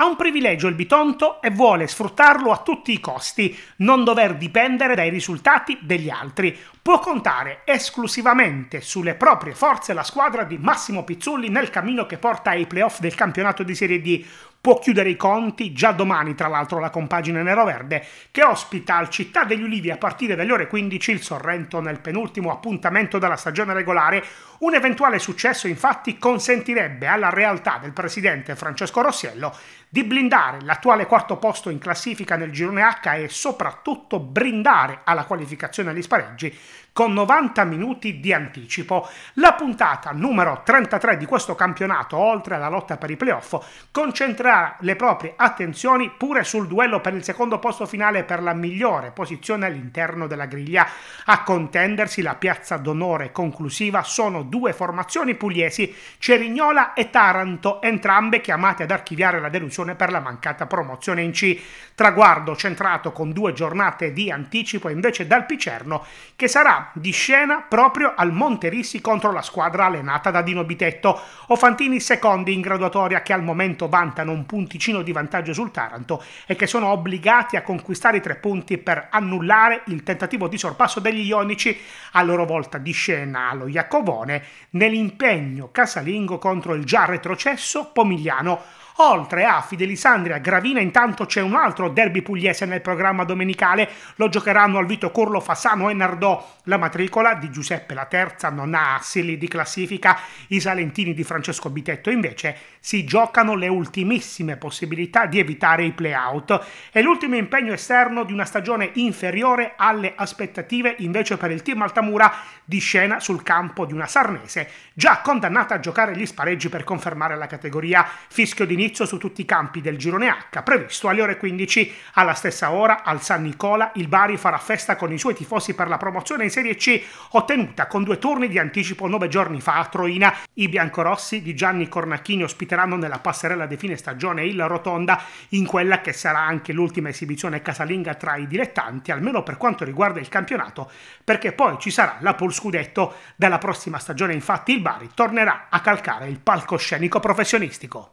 Ha un privilegio il Bitonto e vuole sfruttarlo a tutti i costi, non dover dipendere dai risultati degli altri. Può contare esclusivamente sulle proprie forze la squadra di Massimo Pizzulli nel cammino che porta ai playoff del campionato di Serie D può chiudere i conti già domani, tra l'altro, la compagine nero-verde che ospita al Città degli Ulivi a partire dalle ore 15 il Sorrento nel penultimo appuntamento della stagione regolare. Un eventuale successo, infatti, consentirebbe alla realtà del presidente Francesco Rossiello di blindare l'attuale quarto posto in classifica nel girone H e soprattutto brindare alla qualificazione agli spareggi con 90 minuti di anticipo. La puntata numero 33 di questo campionato, oltre alla lotta per i playoff, concentrerà le proprie attenzioni pure sul duello per il secondo posto finale per la migliore posizione all'interno della griglia. A contendersi la piazza d'onore conclusiva sono due formazioni pugliesi, Cerignola e Taranto, entrambe chiamate ad archiviare la delusione per la mancata promozione in C. Traguardo centrato con due giornate di anticipo invece dal Picerno, che sarà di scena proprio al Monte Rissi contro la squadra allenata da Dino Bitetto. Ofantini secondi in graduatoria che al momento vantano un punticino di vantaggio sul Taranto e che sono obbligati a conquistare i tre punti per annullare il tentativo di sorpasso degli Ionici a loro volta di scena allo Iacovone nell'impegno casalingo contro il già retrocesso Pomigliano. Oltre a Fidelisandria, Gravina intanto c'è un altro derby pugliese nel programma domenicale, lo giocheranno al Vito Corlo, Fasano e Nardò. La matricola di Giuseppe la Terza non ha assili di classifica, i salentini di Francesco Bitetto invece si giocano le ultimissime possibilità di evitare i playout. È l'ultimo impegno esterno di una stagione inferiore alle aspettative invece per il team Altamura di scena sul campo di una Sarnese, già condannata a giocare gli spareggi per confermare la categoria. Fischio di indirizzo su tutti i campi del girone H, previsto alle ore 15. Alla stessa ora, al San Nicola, il Bari farà festa con i suoi tifosi per la promozione in Serie C, ottenuta con due turni di anticipo nove giorni fa a Troina. I biancorossi di Gianni Cornacchini ospiteranno nella passerella di fine stagione il Rotonda, in quella che sarà anche l'ultima esibizione casalinga tra i dilettanti, almeno per quanto riguarda il campionato, perché poi ci sarà la Pol Scudetto. Dalla prossima stagione, infatti, il Bari tornerà a calcare il palcoscenico professionistico.